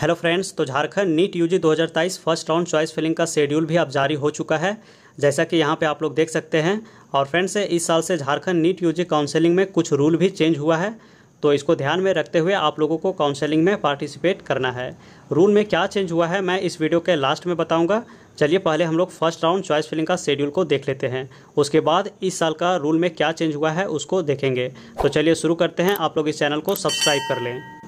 hello friends तो Jharkhand NEET UG 2023 first round choice filling का schedule भी अब जारी हो चुका है जैसा कि यहाँ पे आप लोग देख सकते हैं और फ्रेंड्स इस साल से झारखंड नीट यूजी काउंसलिंग में कुछ रूल भी चेंज हुआ है तो इसको ध्यान में रखते हुए आप लोगों को काउंसलिंग में पार्टिसिपेट करना है रूल में क्या चेंज हुआ है मैं इस वीडियो के लास्ट में बताऊँगा चलिए पहले हम लोग फर्स्ट राउंड चॉइस फिलिंग का शेड्यूल को देख लेते हैं उसके बाद इस साल का रूल में क्या चेंज हुआ है उसको देखेंगे तो चलिए शुरू करते हैं आप लोग इस चैनल को सब्सक्राइब कर लें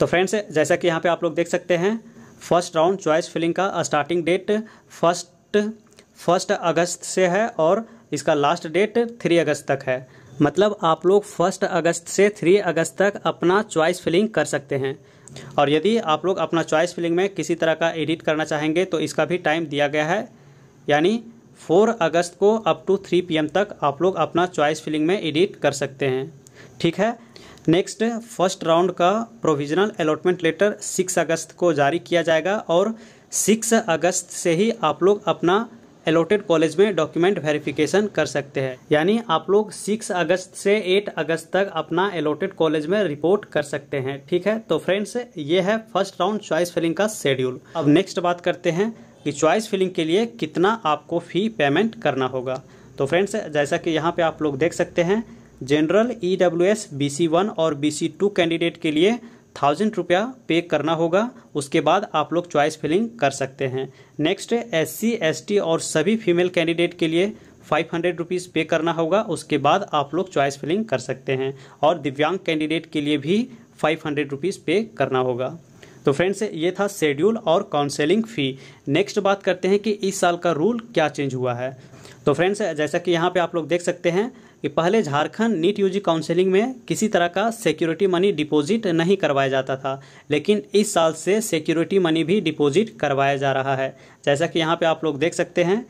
तो फ्रेंड्स जैसा कि यहाँ पे आप लोग देख सकते हैं फर्स्ट राउंड चॉइस फिलिंग का स्टार्टिंग डेट फर्स्ट फर्स्ट अगस्त से है और इसका लास्ट डेट थ्री अगस्त तक है मतलब आप लोग फर्स्ट अगस्त से थ्री अगस्त तक अपना चॉइस फिलिंग कर सकते हैं और यदि आप लोग अपना चॉइस फिलिंग में किसी तरह का एडिट करना चाहेंगे तो इसका भी टाइम दिया गया है यानी फोर अगस्त को अप टू थ्री पीएम तक आप लोग अपना चॉइस फिलिंग में एडिट कर सकते हैं ठीक है नेक्स्ट फर्स्ट राउंड का प्रोविजनल अलॉटमेंट लेटर सिक्स अगस्त को जारी किया जाएगा और सिक्स अगस्त से ही आप लोग अपना एलोटेड कॉलेज में डॉक्यूमेंट वेरिफिकेशन कर सकते हैं यानी आप लोग 6 अगस्त से 8 अगस्त तक अपना एलोटेड कॉलेज में रिपोर्ट कर सकते हैं ठीक है तो फ्रेंड्स ये है फर्स्ट राउंड चॉइस फिलिंग का शेड्यूल अब नेक्स्ट बात करते हैं कि चॉइस फिलिंग के लिए कितना आपको फ़ी पेमेंट करना होगा तो फ्रेंड्स जैसा कि यहाँ पे आप लोग देख सकते हैं general E W S B C one और बी सी टू कैंडिडेट के लिए थाउजेंड रुपया पे करना होगा उसके बाद आप लोग चॉइस फिलिंग कर सकते हैं next S C S T और सभी फीमेल कैंडिडेट के लिए फाइव हंड्रेड रुपीज़ पे करना होगा उसके बाद आप लोग चॉइस फिलिंग कर सकते हैं और दिव्यांग कैंडिडेट के लिए भी फाइव हंड्रेड रुपीज़ पे करना होगा तो फ्रेंड्स ये था शेड्यूल और काउंसलिंग फ़ी नेक्स्ट बात करते हैं कि इस साल का रूल क्या चेंज हुआ है तो फ्रेंड्स जैसा कि यहाँ पे आप लोग देख सकते हैं कि पहले झारखंड नीट यूजी काउंसलिंग में किसी तरह का सिक्योरिटी मनी डिपॉजिट नहीं करवाया जाता था लेकिन इस साल से सिक्योरिटी मनी भी डिपॉजिट करवाया जा रहा है जैसा कि यहाँ पे आप लोग देख सकते हैं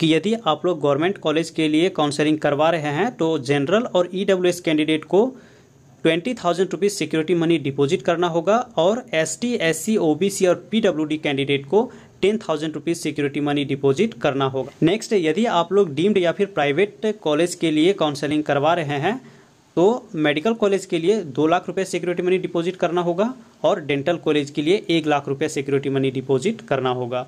कि यदि आप लोग गवर्नमेंट कॉलेज के लिए काउंसलिंग करवा रहे हैं तो जनरल और ई e कैंडिडेट को twenty thousand rupees security money deposit करना होगा और S T S C O B C और पी डब्ल्यू डी कैंडिडेट को ten thousand rupees security money deposit करना होगा नेक्स्ट यदि आप लोग डीम्ड या फिर प्राइवेट कॉलेज के लिए काउंसलिंग करवा रहे हैं तो मेडिकल कॉलेज के लिए दो लाख रुपए सिक्योरिटी मनी डिपॉजिट करना होगा और डेंटल कॉलेज के लिए एक लाख रुपए सिक्योरिटी मनी डिपॉजिट करना होगा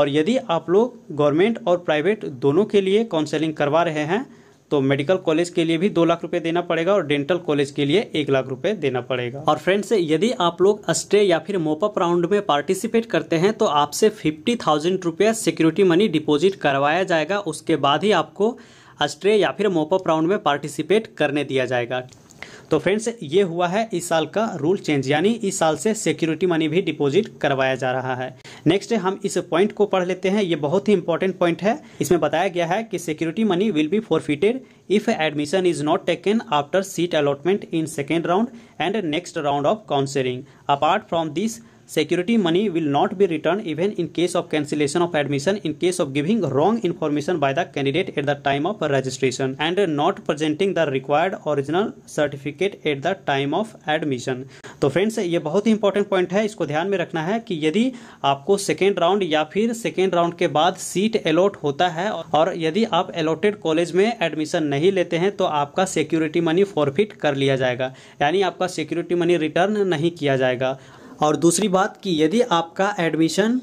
और यदि आप लोग गवर्नमेंट और प्राइवेट दोनों के लिए काउंसलिंग करवा रहे हैं तो मेडिकल कॉलेज के लिए भी दो लाख रुपए देना पड़ेगा और डेंटल कॉलेज के लिए एक लाख रुपए देना पड़ेगा और फ्रेंड्स यदि आप लोग स्टे या फिर मोपअप राउंड में पार्टिसिपेट करते हैं तो आपसे फिफ्टी थाउजेंड रुपया सिक्योरिटी मनी डिपॉजिट करवाया जाएगा उसके बाद ही आपको अस्टे या फिर मोपअप राउंड में पार्टिसिपेट करने दिया जाएगा तो फ्रेंड्स ये हुआ है इस साल का रूल चेंज यानी इस साल से सिक्योरिटी मनी भी डिपॉजिट करवाया जा रहा है नेक्स्ट हम इस पॉइंट को पढ़ लेते हैं ये बहुत ही इंपॉर्टेंट पॉइंट है इसमें बताया गया है कि security money will be forfeited if admission is not taken after seat allotment in second round and next round of counselling apart from this security money will not be return even in case of cancellation of admission in case of giving wrong information by the candidate at the time of registration and not presenting the required original certificate at the time of admission तो friends ये बहुत ही important point है इसको ध्यान में रखना है कि यदि आपको सेकेंड राउंड या फिर सेकेंड राउंड के बाद सीट अलॉट होता है और यदि आप अलॉटेड कॉलेज में एडमिशन नहीं लेते हैं तो आपका सिक्योरिटी मनी फॉरफिट कर लिया जाएगा यानी आपका सिक्योरिटी मनी रिटर्न नहीं किया जाएगा और दूसरी बात कि यदि आपका एडमिशन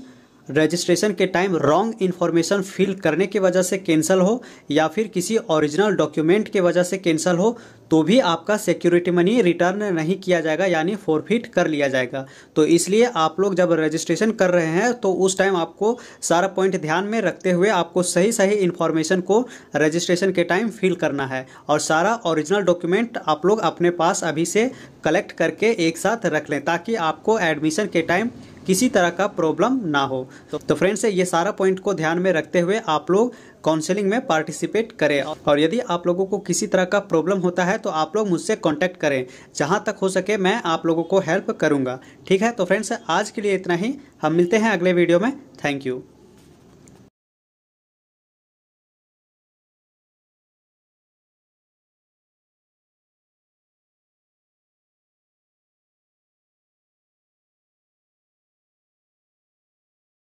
रजिस्ट्रेशन के टाइम रॉन्ग इन्फॉर्मेशन फिल करने की वजह से कैंसिल हो या फिर किसी ओरिजिनल डॉक्यूमेंट के वजह से कैंसिल हो तो भी आपका सिक्योरिटी मनी रिटर्न नहीं किया जाएगा यानी फोरफिट कर लिया जाएगा तो इसलिए आप लोग जब रजिस्ट्रेशन कर रहे हैं तो उस टाइम आपको सारा पॉइंट ध्यान में रखते हुए आपको सही सही इन्फॉर्मेशन को रजिस्ट्रेशन के टाइम फिल करना है और सारा ओरिजिनल डॉक्यूमेंट आप लोग अपने पास अभी से कलेक्ट करके एक साथ रख लें ताकि आपको एडमिशन के टाइम किसी तरह का प्रॉब्लम ना हो तो फ्रेंड्स तो ये सारा पॉइंट को ध्यान में रखते हुए आप लोग काउंसलिंग में पार्टिसिपेट करें और यदि आप लोगों को किसी तरह का प्रॉब्लम होता है तो आप लोग मुझसे कॉन्टैक्ट करें जहाँ तक हो सके मैं आप लोगों को हेल्प करूंगा ठीक है तो फ्रेंड्स आज के लिए इतना ही हम मिलते हैं अगले वीडियो में थैंक यू